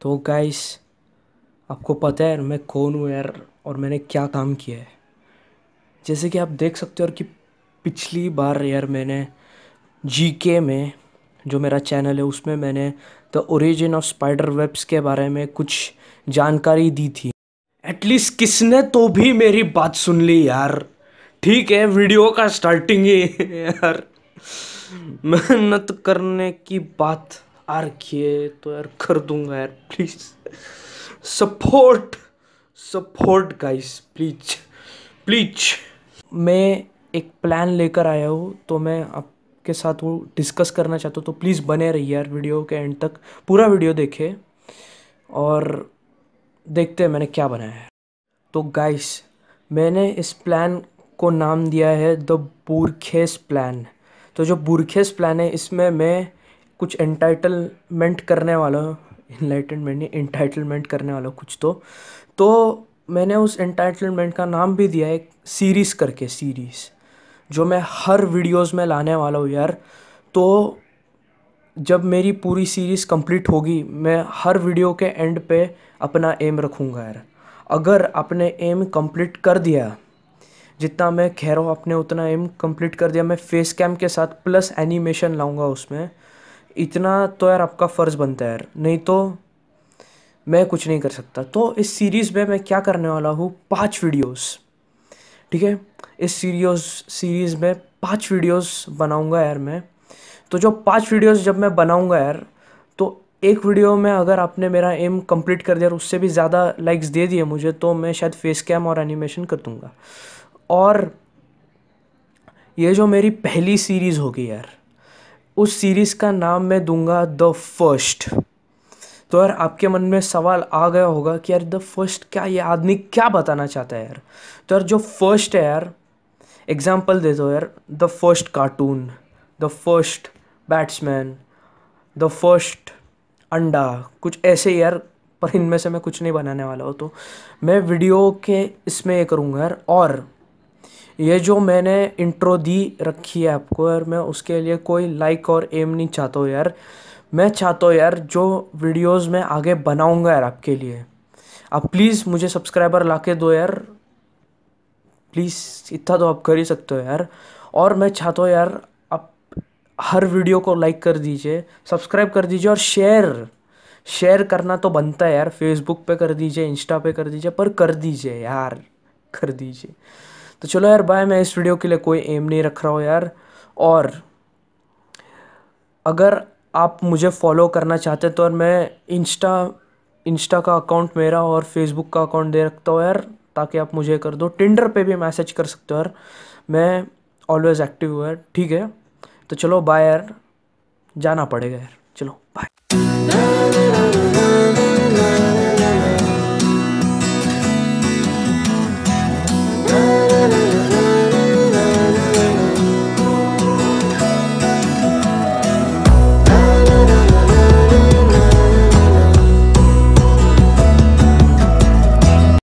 तो गाइस आपको पता है मैं कौन हूँ यार और मैंने क्या काम किया है जैसे कि आप देख सकते हो और कि पिछली बार यार मैंने जीके में जो मेरा चैनल है उसमें मैंने the origin of spider webs के बारे में कुछ जानकारी दी थी एटलीस्ट किसने तो भी मेरी बात सुन ली यार ठीक है वीडियो का स्टार्टिंग ही यार मेहनत करने की बात आर तो यार कर दूंगा यार please support support guys please please मैं एक प्लान लेकर आया हूँ तो मैं आपके साथ वो डिस्कस करना चाहता हूँ तो प्लीज़ बने रहिए यार वीडियो के एंड तक पूरा वीडियो देखे और देखते हैं मैंने क्या बनाया है तो गाइस मैंने इस प्लान को नाम दिया है द बुरखेस प्लान तो जो बुरखेस प्लान है इसमें मैं कुछ एंटाइटलमेंट करने वाला इन्लाइटनमेंट नहीं एंटाइटलमेंट करने वाला कुछ तो तो मैंने उस एंटाइटलमेंट का नाम भी दिया है सीरीज़ करके सीरीज़ जो मैं हर वीडियोस में लाने वाला हूँ यार तो जब मेरी पूरी सीरीज़ कंप्लीट होगी मैं हर वीडियो के एंड पे अपना एम रखूँगा यार अगर आपने एम कंप्लीट कर दिया जितना मैं कह रहा हूँ आपने उतना एम कंप्लीट कर दिया मैं फेस कैम के साथ प्लस एनिमेशन लाऊंगा उसमें इतना तो यार आपका फ़र्ज़ बनता है यार नहीं तो मैं कुछ नहीं कर सकता तो इस सीरीज़ में मैं क्या करने वाला हूँ पाँच वीडियोस ठीक है इस सीरीज सीरीज़ में पाँच वीडियोस बनाऊंगा यार मैं तो जो पाँच वीडियोस जब मैं बनाऊंगा यार तो एक वीडियो में अगर आपने मेरा एम कंप्लीट कर दिया और उससे भी ज़्यादा लाइक्स दे दिए मुझे तो मैं शायद फेस कैम और एनिमेशन कर दूँगा और ये जो मेरी पहली सीरीज़ होगी यार उस सीरीज़ का नाम मैं दूंगा द फर्स्ट तो यार आपके मन में सवाल आ गया होगा कि यार द फर्स्ट क्या ये आदमी क्या बताना चाहता है यार तो यार जो फर्स्ट है यार एग्जाम्पल दे दो यार the first cartoon the first batsman the first anda कुछ ऐसे यार पर इनमें से मैं कुछ नहीं बनाने वाला हूँ तो मैं वीडियो के इसमें ये करूँगा यार और ये जो मैंने इंट्रो दी रखी है आपको यार मैं उसके लिए कोई लाइक और एम नहीं चाहता हूँ यार मैं चाहता हूँ यार जो वीडियोस मैं आगे बनाऊँगा यार आपके लिए आप प्लीज़ मुझे सब्सक्राइबर ला के दो यार प्लीज़ इतना तो आप कर ही सकते हो यार और मैं चाहता हूँ यार आप हर वीडियो को लाइक कर दीजिए सब्सक्राइब कर दीजिए और शेयर शेयर करना तो बनता है यार फेसबुक पे कर दीजिए इंस्टा पे कर दीजिए पर कर दीजिए यार कर दीजिए तो चलो यार बाय मैं इस वीडियो के लिए कोई एम नहीं रख रहा हूँ यार और अगर आप मुझे फॉलो करना चाहते तो और मैं इंस्टा इंस्टा का अकाउंट मेरा और फेसबुक का अकाउंट दे रखता हूँ यार ताकि आप मुझे कर दो टिंडर पे भी मैसेज कर सकते हो यार मैं ऑलवेज एक्टिव हूँ यार ठीक है तो चलो बाय यार जाना पड़ेगा यार चलो बाय